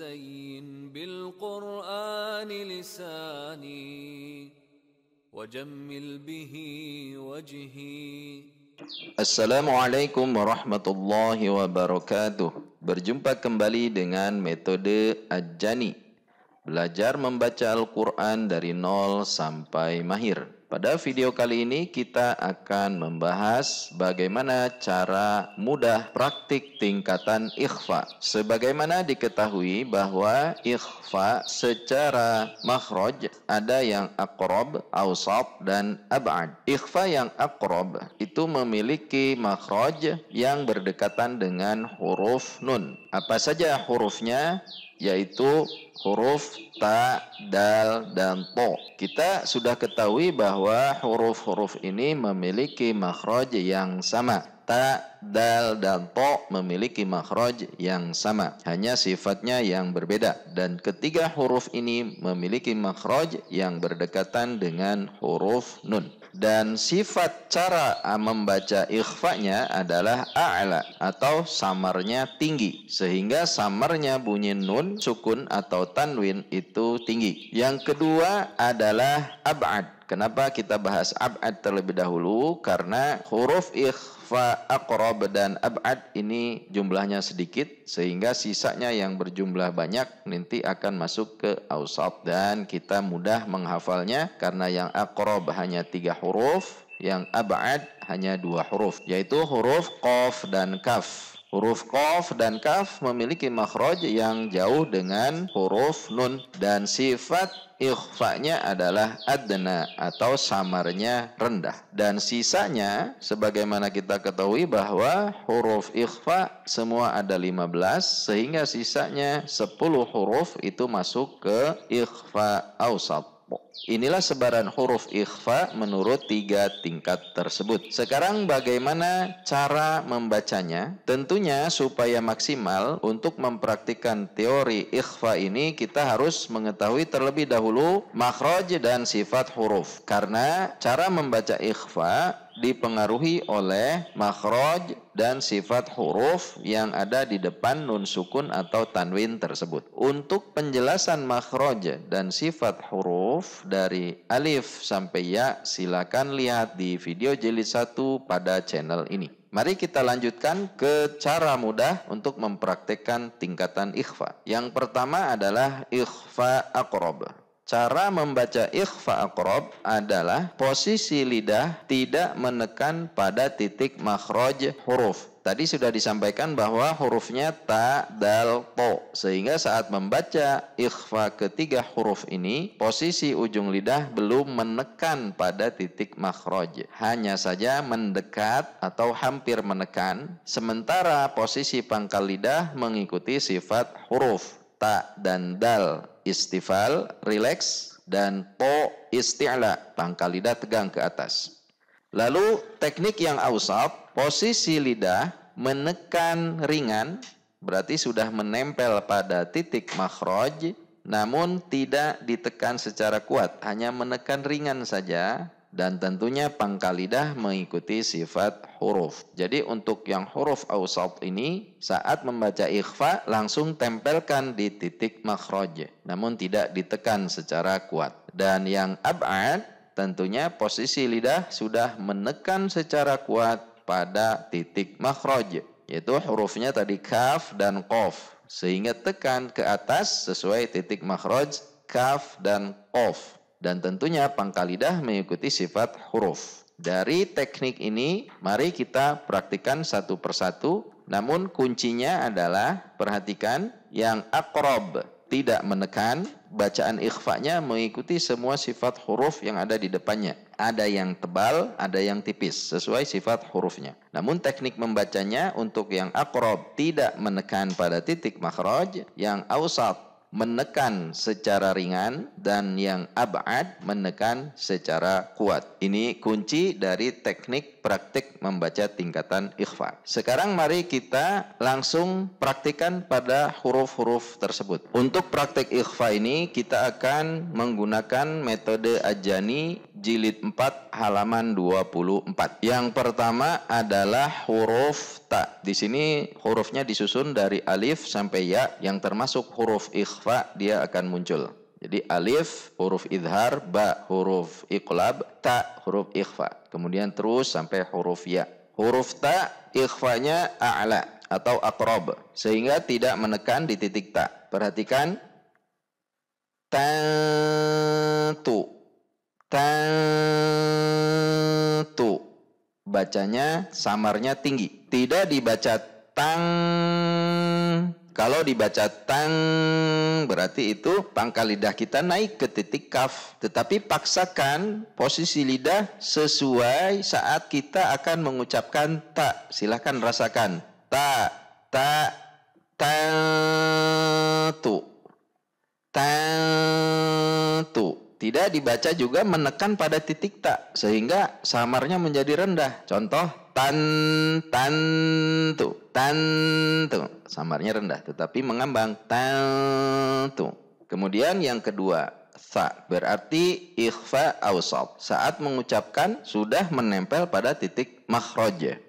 زين بالقرآن لساني وجمل به وجهي السلام عليكم ورحمة الله وبركاته Berjumpa kembali dengan metode Ajani Belajar membaca Al-Quran dari nol sampai mahir pada video kali ini kita akan membahas bagaimana cara mudah praktik tingkatan ikhfa. Sebagaimana diketahui bahwa ikhfa secara makhraj ada yang akrob, ausab, dan abad. Ikhfa yang akrob itu memiliki makhraj yang berdekatan dengan huruf nun. Apa saja hurufnya? yaitu huruf ta, dal, dan to. Kita sudah ketahui bahwa huruf-huruf ini memiliki makhraj yang sama. Ta, dal, dan to memiliki makhraj yang sama. Hanya sifatnya yang berbeda. Dan ketiga huruf ini memiliki makhraj yang berdekatan dengan huruf nun dan sifat cara ah, membaca ikhfanya adalah a'la atau samarnya tinggi sehingga samarnya bunyi nun sukun atau tanwin itu tinggi yang kedua adalah ab'ad Kenapa kita bahas ab'ad terlebih dahulu? Karena huruf ikhfa akrob dan ab'ad ini jumlahnya sedikit sehingga sisanya yang berjumlah banyak nanti akan masuk ke ausat dan kita mudah menghafalnya karena yang akrob hanya tiga huruf, yang ab'ad hanya dua huruf yaitu huruf qaf dan kaf Huruf Qaf dan Kaf memiliki makhraj yang jauh dengan huruf Nun dan sifat ikhfa'nya adalah adna atau samarnya rendah dan sisanya sebagaimana kita ketahui bahwa huruf ikhfa semua ada 15 sehingga sisanya 10 huruf itu masuk ke ikhfa ausat Inilah sebaran huruf ikhfa menurut tiga tingkat tersebut. Sekarang bagaimana cara membacanya? Tentunya supaya maksimal untuk mempraktikkan teori ikhfa ini kita harus mengetahui terlebih dahulu makhraj dan sifat huruf. Karena cara membaca ikhfa dipengaruhi oleh makhraj dan sifat huruf yang ada di depan nun sukun atau tanwin tersebut. Untuk penjelasan makhraj dan sifat huruf dari alif sampai ya silakan lihat di video jilid 1 pada channel ini. Mari kita lanjutkan ke cara mudah untuk mempraktekkan tingkatan ikhfa. Yang pertama adalah ikhfa akrob. Cara membaca ikhfa akrob adalah posisi lidah tidak menekan pada titik makhraj huruf. Tadi sudah disampaikan bahwa hurufnya ta, dal, po Sehingga saat membaca ikhfa ketiga huruf ini, posisi ujung lidah belum menekan pada titik makhraj. Hanya saja mendekat atau hampir menekan, sementara posisi pangkal lidah mengikuti sifat huruf ta dan dal istifal, relax, dan po isti'la, pangkal lidah tegang ke atas. Lalu teknik yang ausab, posisi lidah menekan ringan, berarti sudah menempel pada titik makhraj, namun tidak ditekan secara kuat, hanya menekan ringan saja, dan tentunya pangkal lidah mengikuti sifat huruf. Jadi untuk yang huruf ausat ini saat membaca ikhfa langsung tempelkan di titik makhraj namun tidak ditekan secara kuat. Dan yang ab'ad tentunya posisi lidah sudah menekan secara kuat pada titik makhraj yaitu hurufnya tadi kaf dan qaf sehingga tekan ke atas sesuai titik makhraj kaf dan qaf dan tentunya pangkal lidah mengikuti sifat huruf. Dari teknik ini mari kita praktikkan satu persatu namun kuncinya adalah perhatikan yang akrob tidak menekan bacaan ikhfanya mengikuti semua sifat huruf yang ada di depannya. Ada yang tebal, ada yang tipis sesuai sifat hurufnya. Namun teknik membacanya untuk yang akrob tidak menekan pada titik makroj yang ausat menekan secara ringan dan yang abad menekan secara kuat. Ini kunci dari teknik praktik membaca tingkatan ikhfa. Sekarang mari kita langsung praktikan pada huruf-huruf tersebut. Untuk praktik ikhfa ini kita akan menggunakan metode ajani jilid 4 halaman 24. Yang pertama adalah huruf ta. Di sini hurufnya disusun dari alif sampai ya yang termasuk huruf ikhfa Ikhfa dia akan muncul. Jadi alif huruf idhar, ba huruf iqlab, ta huruf ikhfa. Kemudian terus sampai huruf ya. Huruf ta ikhfanya a'la atau akrob sehingga tidak menekan di titik ta. Perhatikan tentu tentu bacanya samarnya tinggi tidak dibaca tang kalau dibaca tang berarti itu pangkal lidah kita naik ke titik kaf. Tetapi paksakan posisi lidah sesuai saat kita akan mengucapkan ta. Silahkan rasakan. Ta, ta, ta, tu. Ta, tu. Tidak dibaca juga menekan pada titik tak sehingga samarnya menjadi rendah. Contoh tan tan tu tan tu samarnya rendah tetapi mengambang tan tu kemudian yang kedua sa berarti ikhfa awsat saat mengucapkan sudah menempel pada titik makhraj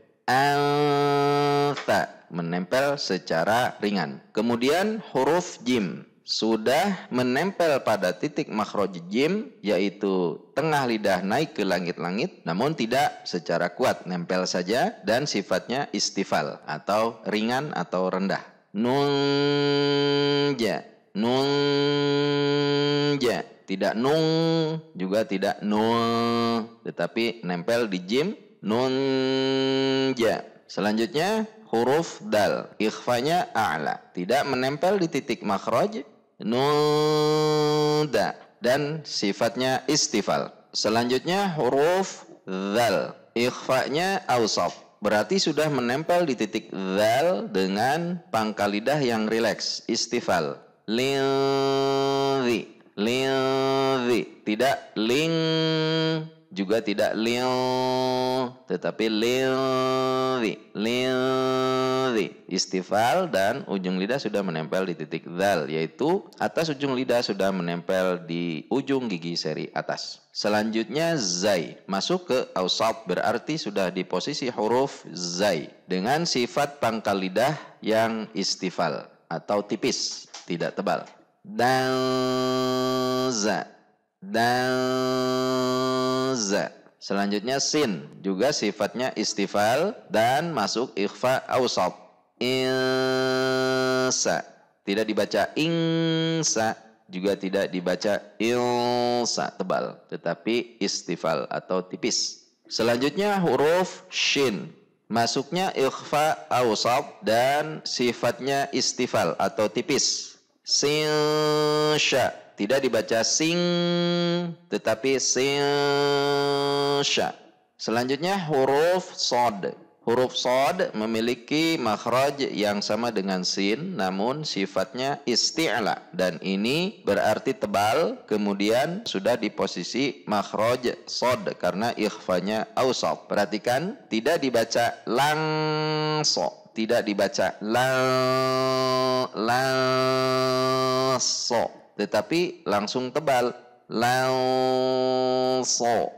ta menempel secara ringan kemudian huruf jim sudah menempel pada titik makhraj jim yaitu tengah lidah naik ke langit-langit namun tidak secara kuat nempel saja dan sifatnya istifal atau ringan atau rendah nunja nunja tidak nung juga tidak nung tetapi nempel di jim nunja selanjutnya huruf dal ikhfanya a'la tidak menempel di titik makhraj nuda dan sifatnya istifal. Selanjutnya huruf zal. Ikhfa'nya ausaf. Berarti sudah menempel di titik zal dengan pangkal lidah yang rileks, istifal. Lingzi, lingzi, tidak ling juga tidak lil tetapi lilzi lilzi istifal dan ujung lidah sudah menempel di titik dal yaitu atas ujung lidah sudah menempel di ujung gigi seri atas selanjutnya zai masuk ke ausab berarti sudah di posisi huruf zai dengan sifat pangkal lidah yang istifal atau tipis tidak tebal dan za dan hamzah. Selanjutnya sin juga sifatnya istifal dan masuk ikhfa awsat. Insa tidak dibaca insa juga tidak dibaca ilsa tebal tetapi istifal atau tipis. Selanjutnya huruf shin masuknya ikhfa awsat dan sifatnya istifal atau tipis. Sinsha tidak dibaca sing, tetapi sya. Selanjutnya huruf sod. Huruf sod memiliki makhraj yang sama dengan sin, namun sifatnya isti'la. Dan ini berarti tebal, kemudian sudah di posisi makhraj sod karena ikhfanya ausok Perhatikan, tidak dibaca langso tidak dibaca la tetapi langsung tebal lauso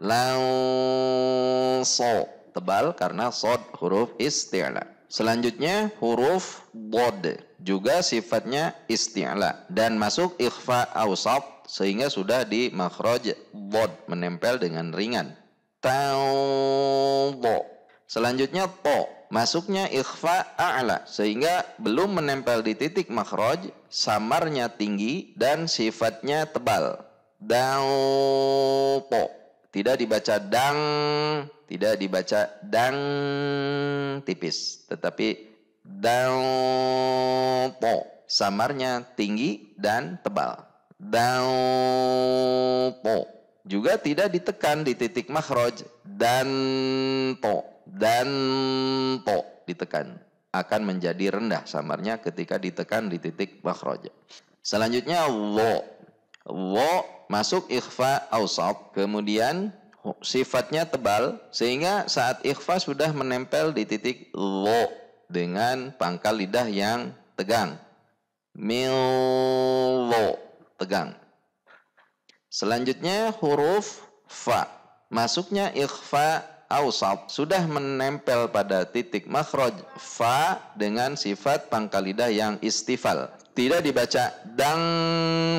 lauso tebal karena sod huruf isti'la selanjutnya huruf bod juga sifatnya isti'la dan masuk ikhfa awsat sehingga sudah di makhraj bod menempel dengan ringan tawbo selanjutnya to masuknya ikhfa a'la sehingga belum menempel di titik makhraj samarnya tinggi dan sifatnya tebal. Dangpo Tidak dibaca dang, tidak dibaca dang tipis, tetapi dangpo. Samarnya tinggi dan tebal. Dangpo Juga tidak ditekan di titik makhraj dan po dan po ditekan akan menjadi rendah samarnya ketika ditekan di titik makhraj. Selanjutnya wo. Wo masuk ikhfa ausat. kemudian sifatnya tebal sehingga saat ikhfa sudah menempel di titik wo dengan pangkal lidah yang tegang. Milo tegang. Selanjutnya huruf fa. Masuknya ikhfa ausat sudah menempel pada titik makhraj fa dengan sifat pangkal lidah yang istifal. Tidak dibaca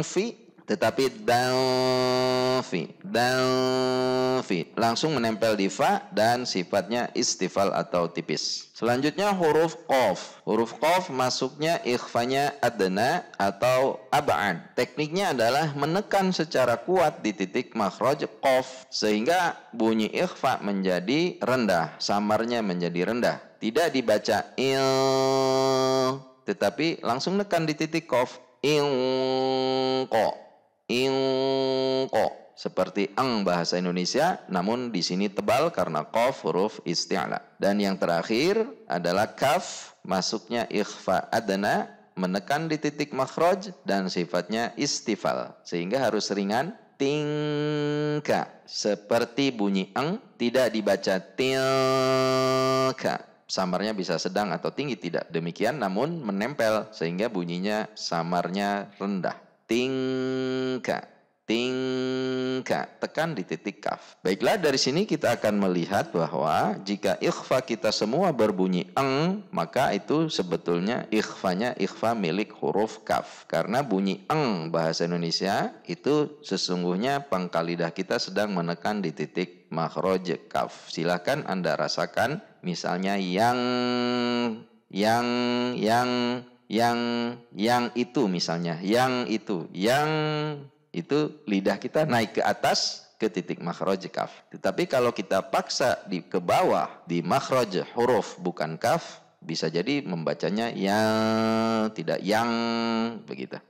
fi tetapi dalfi dalfi langsung menempel di fa dan sifatnya istifal atau tipis selanjutnya huruf qaf huruf qaf masuknya ikhfanya adna atau abaan. tekniknya adalah menekan secara kuat di titik makhraj qaf sehingga bunyi ikhfa menjadi rendah samarnya menjadi rendah tidak dibaca il tetapi langsung nekan di titik qaf ingko ingko seperti eng bahasa Indonesia namun di sini tebal karena kof huruf isti'la dan yang terakhir adalah kaf masuknya ikhfa adana menekan di titik makhraj dan sifatnya istifal sehingga harus ringan tingka seperti bunyi eng tidak dibaca tilka samarnya bisa sedang atau tinggi tidak demikian namun menempel sehingga bunyinya samarnya rendah tingka tingka tekan di titik kaf. Baiklah dari sini kita akan melihat bahwa jika ikhfa kita semua berbunyi eng maka itu sebetulnya ikhfanya ikhfa milik huruf kaf karena bunyi eng bahasa Indonesia itu sesungguhnya pangkal lidah kita sedang menekan di titik makhraj kaf. Silahkan Anda rasakan misalnya yang yang yang yang yang itu misalnya, yang itu, yang itu lidah kita naik ke atas ke titik makhraj kaf. Tetapi kalau kita paksa di ke bawah di makhraj huruf bukan kaf, bisa jadi membacanya yang tidak yang begitu.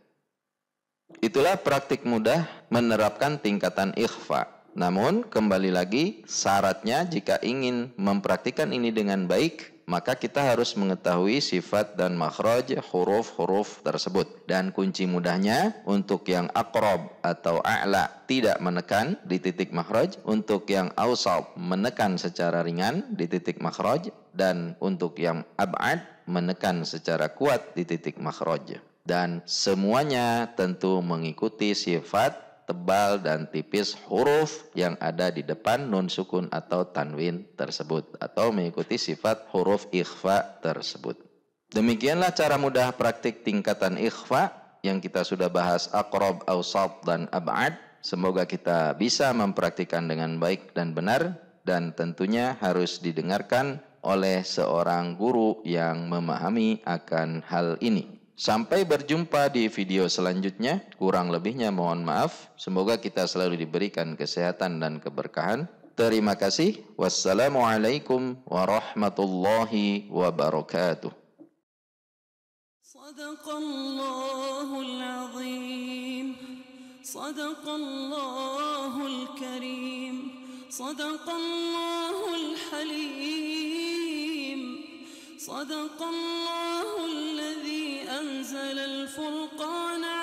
Itulah praktik mudah menerapkan tingkatan ikhfa. Namun kembali lagi syaratnya jika ingin mempraktikkan ini dengan baik maka kita harus mengetahui sifat dan makhraj huruf-huruf tersebut. Dan kunci mudahnya untuk yang akrob atau a'la tidak menekan di titik makhraj, untuk yang ausab menekan secara ringan di titik makhraj, dan untuk yang ab'ad menekan secara kuat di titik makhraj. Dan semuanya tentu mengikuti sifat tebal dan tipis huruf yang ada di depan nun sukun atau tanwin tersebut atau mengikuti sifat huruf ikhfa tersebut. Demikianlah cara mudah praktik tingkatan ikhfa yang kita sudah bahas akrob, awsat dan ab'ad. Semoga kita bisa mempraktikkan dengan baik dan benar dan tentunya harus didengarkan oleh seorang guru yang memahami akan hal ini. Sampai berjumpa di video selanjutnya. Kurang lebihnya mohon maaf. Semoga kita selalu diberikan kesehatan dan keberkahan. Terima kasih. Wassalamualaikum warahmatullahi wabarakatuh. صدق الله العظيم صدق الله الكريم صدق الله الحليم صدق الله أنزل الفرقان